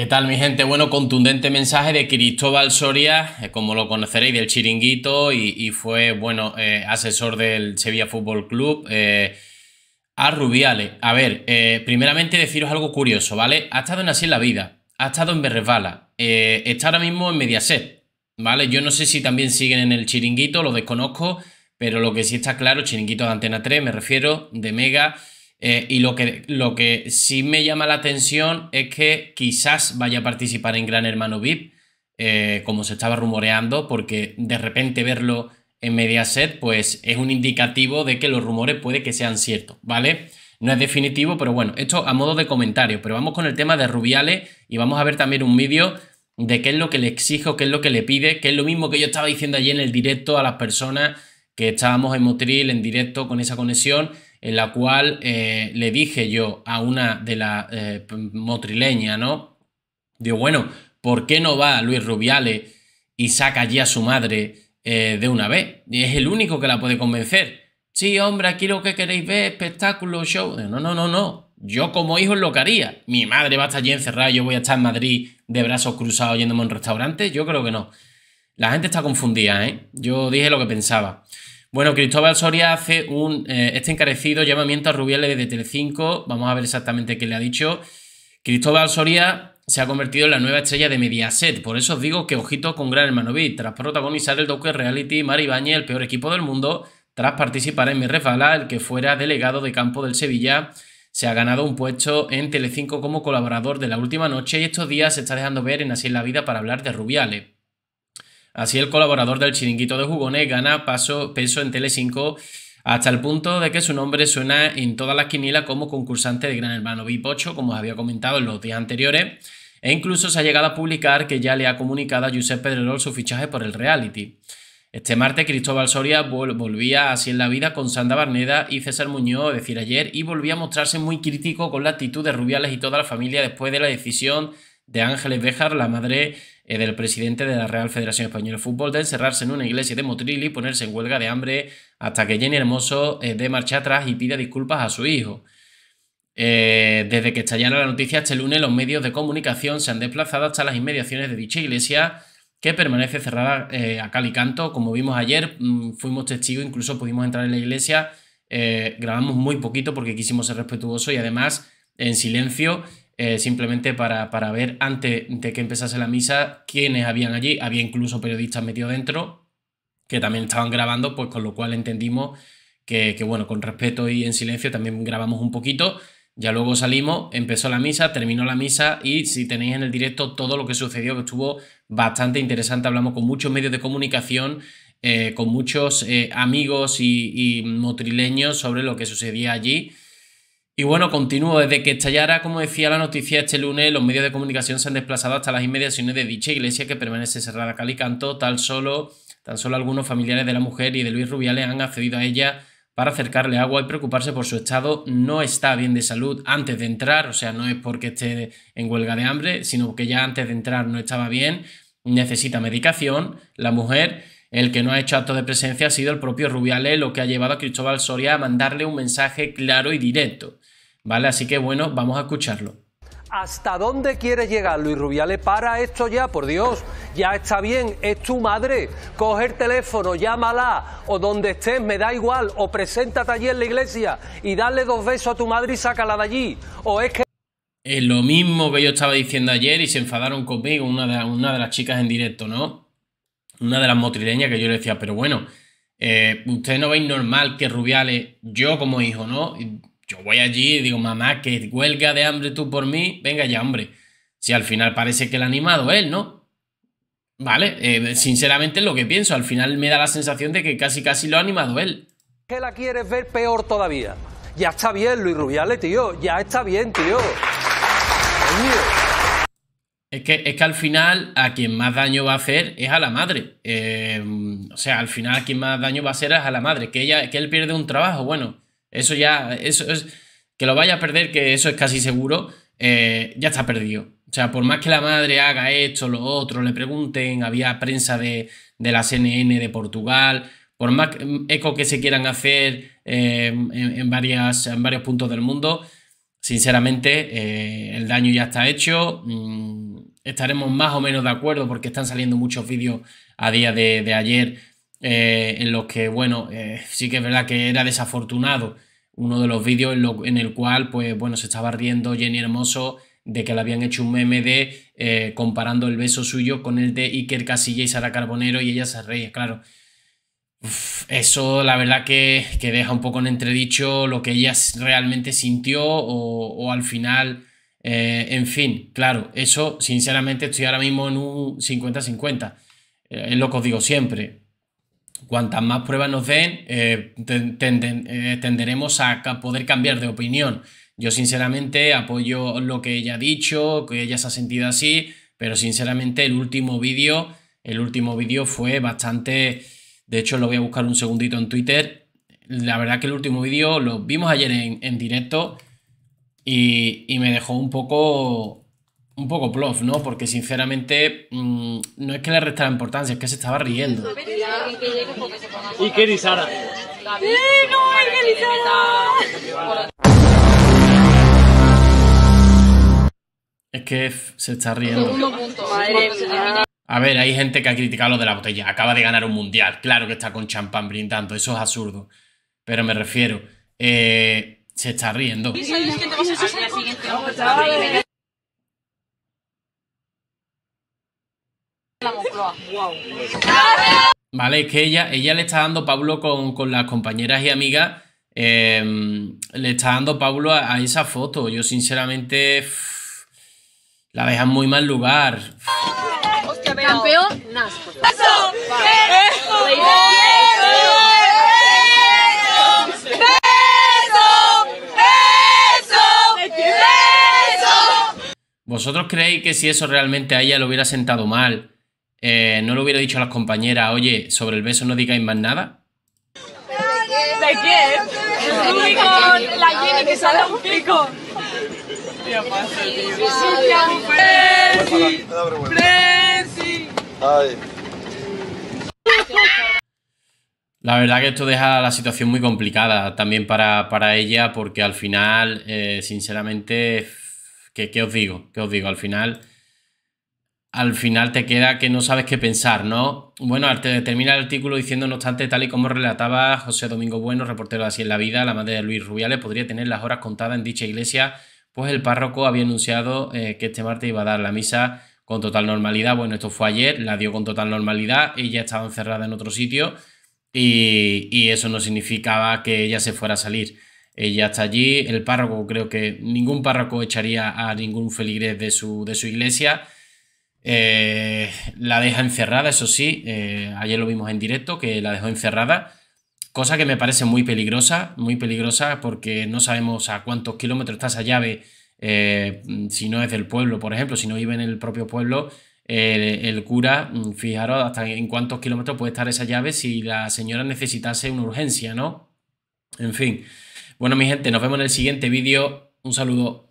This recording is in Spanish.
¿Qué tal mi gente? Bueno, contundente mensaje de Cristóbal Soria, eh, como lo conoceréis del chiringuito y, fue, bueno, eh, asesor del Sevilla Fútbol Club. Eh, a Rubiales, a ver, primeramente deciros algo curioso, ¿vale? Ha estado en Así en la Vida, ha estado en Berresbala, está ahora mismo en Mediaset, ¿vale? Yo no sé si también siguen en el chiringuito, lo desconozco, pero lo que sí está claro, chiringuito de Antena 3, me refiero, de Mega... Eh, y lo que, lo que sí me llama la atención es que quizás vaya a participar en Gran Hermano VIP, eh, como se estaba rumoreando, porque de repente verlo en Mediaset, pues es un indicativo de que los rumores puede que sean ciertos, ¿vale? No es definitivo, pero bueno, esto a modo de comentario. Pero vamos con el tema de Rubiales y vamos a ver también un vídeo de qué es lo que le exijo, qué es lo que le pide, que es lo mismo que yo estaba diciendo allí en el directo a las personas que estábamos en Motril en directo con esa conexión en la cual eh, le dije yo a una de las eh, motrileñas, ¿no? Digo, bueno, ¿por qué no va Luis Rubiales y saca allí a su madre eh, de una vez? Y es el único que la puede convencer. Sí, hombre, aquí lo que queréis ver, espectáculo, show. No, no, no, no. Yo como hijo lo que haría. Mi madre va a estar allí encerrada, yo voy a estar en Madrid de brazos cruzados yéndome a un restaurante. Yo creo que no. La gente está confundida, ¿eh? Yo dije lo que pensaba. Bueno, Cristóbal Soria hace un eh, este encarecido llamamiento a Rubiales de Telecinco. Vamos a ver exactamente qué le ha dicho. Cristóbal Soria se ha convertido en la nueva estrella de Mediaset. Por eso os digo que ojito con Gran Hermano vi Tras protagonizar el Docker reality Mari Bañe, el peor equipo del mundo, tras participar en Mi Refala, el que fuera delegado de campo del Sevilla, se ha ganado un puesto en Telecinco como colaborador de la última noche y estos días se está dejando ver en Así es la vida para hablar de Rubiales. Así el colaborador del chiringuito de jugones gana paso, peso en Tele5 hasta el punto de que su nombre suena en toda la quinielas como concursante de Gran Hermano Bipocho, como os había comentado en los días anteriores, e incluso se ha llegado a publicar que ya le ha comunicado a Josep Pedrerol su fichaje por el reality. Este martes Cristóbal Soria volvía así en la vida con Sandra Barneda y César Muñoz, es decir, ayer, y volvía a mostrarse muy crítico con la actitud de Rubiales y toda la familia después de la decisión de Ángeles Béjar, la madre eh, del presidente de la Real Federación Española de Fútbol de encerrarse en una iglesia de Motril y ponerse en huelga de hambre hasta que Jenny Hermoso eh, dé marcha atrás y pida disculpas a su hijo. Eh, desde que estallaron la noticia este lunes, los medios de comunicación se han desplazado hasta las inmediaciones de dicha iglesia, que permanece cerrada a cal y canto. Como vimos ayer, mm, fuimos testigos, incluso pudimos entrar en la iglesia, grabamos muy poquito porque quisimos ser respetuosos y además en silencio. Eh, simplemente para, ver antes de que empezase la misa quiénes habían allí. Había incluso periodistas metidos dentro que también estaban grabando, pues con lo cual entendimos que, bueno, con respeto y en silencio también grabamos un poquito. Ya luego salimos, empezó la misa, terminó la misa y si tenéis en el directo todo lo que sucedió, que estuvo bastante interesante, hablamos con muchos medios de comunicación, eh, con muchos eh, amigos y, y motrileños sobre lo que sucedía allí. Y bueno, continúo. Desde que estallara, como decía la noticia este lunes, los medios de comunicación se han desplazado hasta las inmediaciones de dicha iglesia que permanece cerrada cal y canto. Tal solo, tan solo algunos familiares de la mujer y de Luis Rubiales han accedido a ella para acercarle agua y preocuparse por su estado. No está bien de salud antes de entrar, o sea, no es porque esté en huelga de hambre, sino que ya antes de entrar no estaba bien, necesita medicación. La mujer, el que no ha hecho acto de presencia ha sido el propio Rubiales, lo que ha llevado a Cristóbal Soria a mandarle un mensaje claro y directo. ¿vale? Así que bueno, vamos a escucharlo. ¿Hasta dónde quieres llegar, Luis Rubiales? Para esto ya, por Dios. Ya está bien, es tu madre. Coge el teléfono, llámala, o donde estés, me da igual, o preséntate allí en la iglesia y dale dos besos a tu madre y sácala de allí. O es que. Es lo mismo que yo estaba diciendo ayer y se enfadaron conmigo, una de, una de las chicas en directo, ¿no? Una de las motrileñas que yo le decía, pero bueno, eh, ustedes no veis normal que Rubiales, yo como hijo, ¿no? Yo voy allí y digo, mamá, que huelga de hambre tú por mí, venga ya, hombre. Si al final parece que el animado él, ¿no? Vale, eh, sinceramente es lo que pienso. Al final me da la sensación de que casi casi lo ha animado él. ¿Qué la quieres ver peor todavía? Ya está bien, Luis Rubiales, tío. Ya está bien, tío. Es que, es que al final a quien más daño va a hacer es a la madre. Eh, o sea, al final a quien más daño va a hacer es a la madre. Que, ella, que él pierde un trabajo, bueno eso ya, eso es, que lo vaya a perder, que eso es casi seguro, eh, ya está perdido. O sea, por más que la madre haga esto, lo otro, le pregunten, había prensa de, la CNN de Portugal, por más mm, eco que se quieran hacer eh, en, varias, en varios puntos del mundo, sinceramente eh, el daño ya está hecho. Mm, estaremos más o menos de acuerdo porque están saliendo muchos vídeos a día de ayer eh, en los que, bueno, eh, sí que es verdad que era desafortunado uno de los vídeos en, el cual, pues bueno, se estaba riendo Jenny Hermoso de que le habían hecho un meme de eh, comparando el beso suyo con el de Iker Casilla y Sara Carbonero y ella se reía, claro. eso la verdad que, deja un poco en entredicho lo que ella realmente sintió o, o al final, en fin, claro, eso sinceramente estoy ahora mismo en un 50-50 es lo que os digo siempre cuantas más pruebas nos den, eh, eh, tenderemos a poder cambiar de opinión. Yo sinceramente apoyo lo que ella ha dicho, que ella se ha sentido así, pero sinceramente el último vídeo, el último vídeo fue bastante... De hecho, lo voy a buscar un segundito en Twitter. La verdad que el último vídeo lo vimos ayer en, directo y, y me dejó un poco un poco plof, ¿no? Porque sinceramente mm, no es que le restara importancia, es que se estaba riendo. Y no que Sara. Es que se está riendo. A ver, hay gente que ha criticado lo de la botella. Acaba de ganar un mundial. Claro que está con champán brindando. Eso es absurdo. Pero me refiero. Eh, se está riendo. Vale, es que ella, ella le está dando Pablo con, las compañeras y amigas. Em, le está dando Pablo a, esa foto. Yo, sinceramente, la en muy mal lugar. ¿Vosotros creéis que si eso realmente a ella lo hubiera sentado mal, eh, no le hubiera dicho a las compañeras, oye, sobre el beso no digáis más nada? ¿De quién? la que sale un pico. La verdad que esto deja la situación muy complicada también para, ella porque al final, eh, sinceramente, ¿qué, ¿qué, os digo? ¿Qué os digo? Al final al final te queda que no sabes qué pensar, ¿no? Bueno, termina el artículo diciendo, no obstante, tal y como relataba José Domingo Bueno, reportero Así en la Vida, la madre de Luis Rubiales podría tener las horas contadas en dicha iglesia, pues el párroco había anunciado eh, que este martes iba a dar la misa con total normalidad. Bueno, esto fue ayer, la dio con total normalidad, ella estaba encerrada en otro sitio y, eso no significaba que ella se fuera a salir. Ella está allí, el párroco creo que ningún párroco echaría a ningún feligrés de su, de su iglesia eh, la deja encerrada, eso sí, eh, ayer lo vimos en directo, que la dejó encerrada, cosa que me parece muy peligrosa, muy peligrosa porque no sabemos a cuántos kilómetros está esa llave, eh, si no es del pueblo, por ejemplo, si no vive en el propio pueblo, el cura, mm, fijaros hasta en cuántos kilómetros puede estar esa llave si la señora necesitase una urgencia, ¿no? En fin. Bueno, mi gente, nos vemos en el siguiente vídeo. Un saludo.